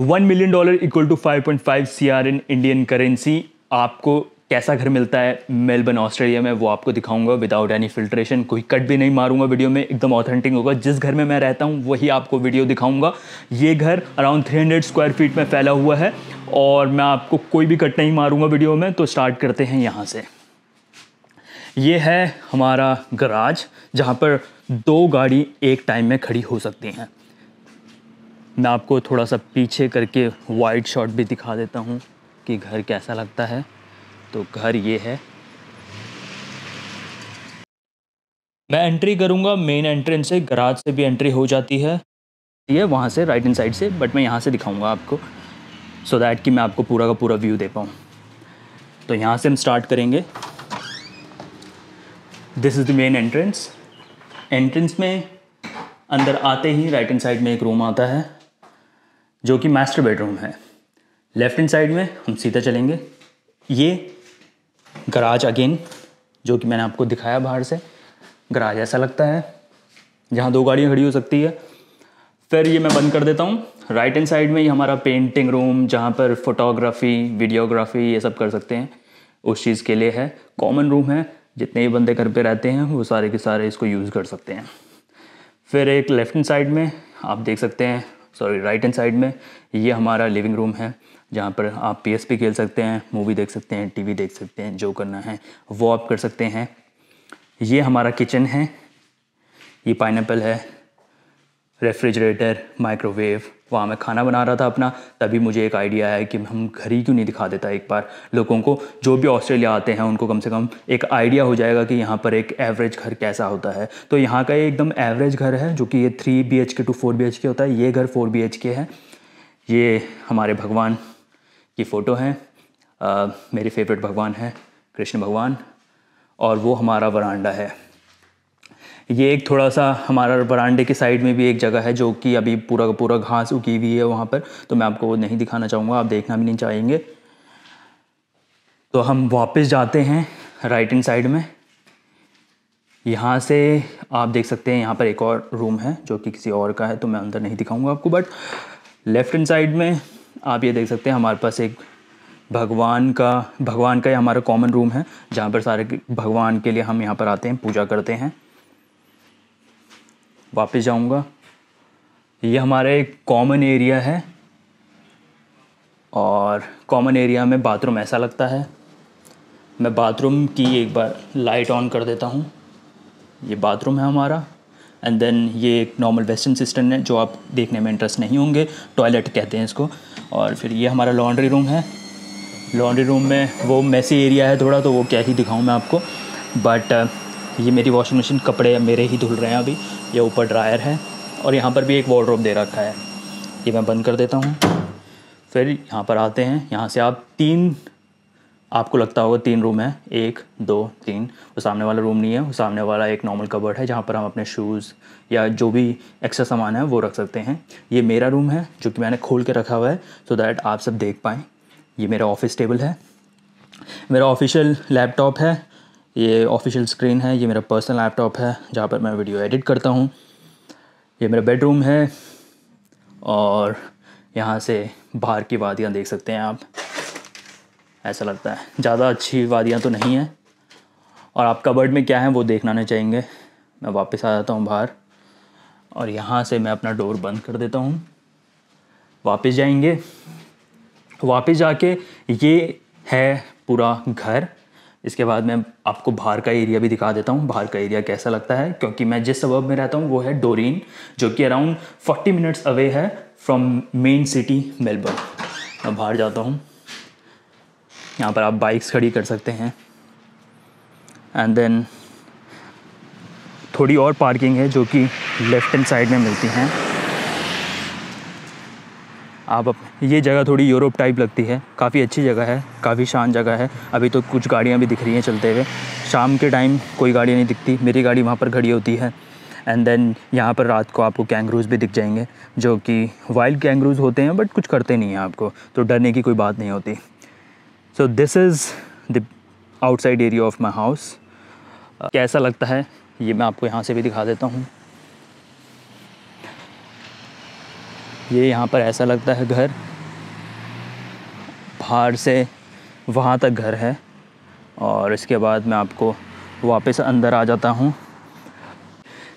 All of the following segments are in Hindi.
one million dollar equal to five five point C R in Indian currency आपको कैसा घर मिलता है मेलबर्न ऑस्ट्रेलिया में वो आपको दिखाऊंगा विदाउट एनी फिल्ट्रेशन कोई कट भी नहीं मारूंगा वीडियो में एकदम ऑथेंटिक होगा जिस घर में मैं रहता हूँ वही आपको वीडियो दिखाऊंगा ये घर around three hundred square feet में फैला हुआ है और मैं आपको कोई भी कट नहीं मारूंगा वीडियो में तो स्टार्ट करते हैं यहाँ से ये है हमारा गराज जहाँ पर दो गाड़ी एक टाइम में खड़ी हो सकती हैं मैं आपको थोड़ा सा पीछे करके वाइड शॉट भी दिखा देता हूँ कि घर कैसा लगता है तो घर ये है मैं एंट्री करूँगा मेन एंट्रेंस से गराज से भी एंट्री हो जाती है ये वहाँ से राइट एंड साइड से बट मैं यहाँ से दिखाऊँगा आपको सो so दैट कि मैं आपको पूरा का पूरा व्यू दे पाऊँ तो यहाँ से हम स्टार्ट करेंगे this is the main entrance entrance में अंदर आते ही राइट एंड साइड में एक रूम आता है जो कि मास्टर बेडरूम है लेफ्ट हैंड साइड में हम सीधा चलेंगे ये गराज अगेन जो कि मैंने आपको दिखाया बाहर से गराज ऐसा लगता है जहाँ दो गाड़ियाँ खड़ी हो सकती है फिर ये मैं बंद कर देता हूँ राइट हैंड साइड में ये हमारा पेंटिंग रूम जहाँ पर फोटोग्राफी वीडियोग्राफी ये सब कर सकते हैं उस चीज़ के लिए है कॉमन रूम है जितने भी बंदे घर पे रहते हैं वो सारे के सारे इसको यूज़ कर सकते हैं फिर एक लेफ्ट हैंड साइड में आप देख सकते हैं सॉरी राइट हैंड साइड में ये हमारा लिविंग रूम है जहाँ पर आप पी खेल सकते हैं मूवी देख सकते हैं टीवी देख सकते हैं जो करना है वो आप कर सकते हैं ये हमारा किचन है ये पाइनएप्पल है रेफ्रिजरेटर माइक्रोवेव वहाँ मैं खाना बना रहा था अपना तभी मुझे एक आइडिया है कि हम घर ही क्यों नहीं दिखा देता एक बार लोगों को जो भी ऑस्ट्रेलिया आते हैं उनको कम से कम एक आइडिया हो जाएगा कि यहाँ पर एक एवरेज घर कैसा होता है तो यहाँ का एकदम एवरेज घर है जो कि ये three B H K to four B H K होता है ये घर फोर बी एच के है ये हमारे भगवान की फ़ोटो है आ, मेरे फेवरेट भगवान है कृष्ण भगवान और वो हमारा वरांडा है ये एक थोड़ा सा हमारा बरांडे के साइड में भी एक जगह है जो कि अभी पूरा पूरा घास उगी हुई है वहाँ पर तो मैं आपको वो नहीं दिखाना चाहूँगा आप देखना भी नहीं चाहेंगे तो हम वापस जाते हैं राइट इन साइड में यहाँ से आप देख सकते हैं यहाँ पर एक और रूम है जो कि किसी और का है तो मैं अंदर नहीं दिखाऊँगा आपको बट लेफ़्ट इन साइड में आप ये देख सकते हैं हमारे पास एक भगवान का भगवान का ये हमारा कॉमन रूम है जहाँ पर सारे भगवान के लिए हम यहाँ पर आते हैं पूजा करते हैं वापस जाऊँगा ये हमारा एक कॉमन एरिया है और कॉमन एरिया में बाथरूम ऐसा लगता है मैं बाथरूम की एक बार लाइट ऑन कर देता हूँ ये बाथरूम है हमारा एंड देन ये एक नॉर्मल वेस्टर्न सिस्टम है जो आप देखने में इंटरेस्ट नहीं होंगे टॉयलेट कहते हैं इसको और फिर ये हमारा लॉन्ड्री रूम है लॉन्ड्री रूम में वो मैसी एरिया है थोड़ा तो वो क्या ही दिखाऊँ मैं आपको बट ये मेरी वॉशिंग मशीन कपड़े मेरे ही धुल रहे हैं अभी ये ऊपर ड्रायर है और यहाँ पर भी एक वार्ड्रोब दे रखा है ये मैं बंद कर देता हूँ फिर यहाँ पर आते हैं यहाँ से आप तीन आपको लगता होगा तीन रूम है एक दो तीन वो सामने वाला रूम नहीं है वो सामने वाला एक नॉर्मल कबर्ड है जहाँ पर हम अपने शूज़ या जो भी एक्स्ट्रा सामान है वो रख सकते हैं ये मेरा रूम है जो कि मैंने खोल के रखा हुआ है सो so दैट आप सब देख पाएँ ये मेरा ऑफिस टेबल है मेरा ऑफिशियल लैपटॉप है ये ऑफिशियल स्क्रीन है ये मेरा पर्सनल लैपटॉप है जहाँ पर मैं वीडियो एडिट करता हूँ ये मेरा बेडरूम है और यहाँ से बाहर की वादियाँ देख सकते हैं आप ऐसा लगता है ज़्यादा अच्छी वादियाँ तो नहीं हैं और आप कबर्ड में क्या है वो देखना नहीं चाहेंगे मैं वापस आ जाता हूँ बाहर और यहाँ से मैं अपना डोर बंद कर देता हूँ वापस जाएंगे वापस जाके ये है पूरा घर इसके बाद मैं आपको बाहर का एरिया भी दिखा देता हूँ बाहर का एरिया कैसा लगता है क्योंकि मैं जिस सबब में रहता हूँ वो है डोरीन जो कि अराउंड फोर्टी मिनट्स अवे है फ्रॉम मेन सिटी मेलबर्न मैं बाहर जाता हूँ यहाँ पर आप बाइक्स खड़ी कर सकते हैं एंड देन थोड़ी और पार्किंग है जो कि लेफ़्ट एंड साइड में मिलती हैं आप ये जगह थोड़ी यूरोप टाइप लगती है काफ़ी अच्छी जगह है काफ़ी शान जगह है अभी तो कुछ गाड़ियाँ भी दिख रही हैं चलते हुए शाम के टाइम कोई गाड़ी नहीं दिखती मेरी गाड़ी वहाँ पर खड़ी होती है एंड देन यहाँ पर रात को आपको कैंगरूज़ भी दिख जाएंगे जो कि वाइल्ड कैंगरूज़ होते हैं बट कुछ करते नहीं हैं आपको तो डरने की कोई बात नहीं होती so this is the outside area of my house कैसा लगता है ये मैं आपको यहाँ से भी दिखा देता हूँ ये यहाँ पर ऐसा लगता है घर बाहर से वहाँ तक घर है और इसके बाद मैं आपको वापस अंदर आ जाता हूँ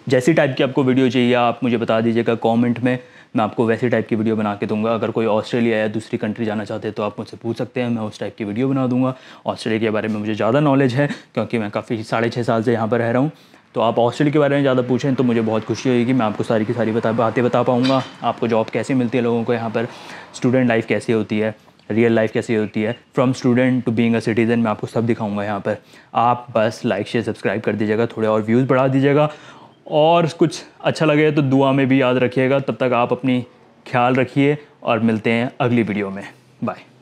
जैसी टाइप की आपको वीडियो चाहिए आप मुझे बता दीजिएगा कमेंट में मैं आपको वैसी टाइप की वीडियो बना के दूंगा अगर कोई ऑस्ट्रेलिया या दूसरी कंट्री जाना चाहते हैं तो आप मुझसे पूछ सकते हैं मैं उस टाइप की वीडियो बना दूंगा ऑस्ट्रेलिया के बारे में मुझे ज़्यादा नॉलेज है क्योंकि मैं काफ़ी साढ़े छः साल से यहाँ पर रह रहा हूँ तो आप हॉस्टल के बारे में ज़्यादा पूछें तो मुझे बहुत खुशी होगी मैं आपको सारी की सारी बता बातें बता पाऊँगा आपको जॉब कैसे मिलती है लोगों को यहाँ पर स्टूडेंट लाइफ कैसी होती है रियल लाइफ कैसी होती है from student to being a citizen मैं आपको सब दिखाऊंगा यहाँ पर आप बस लाइक शेयर सब्सक्राइब कर दीजिएगा थोड़े और व्यूज़ बढ़ा दीजिएगा और कुछ अच्छा लगे तो दुआ में भी याद रखिएगा तब तक आप अपनी ख्याल रखिए और मिलते हैं अगली वीडियो में बाय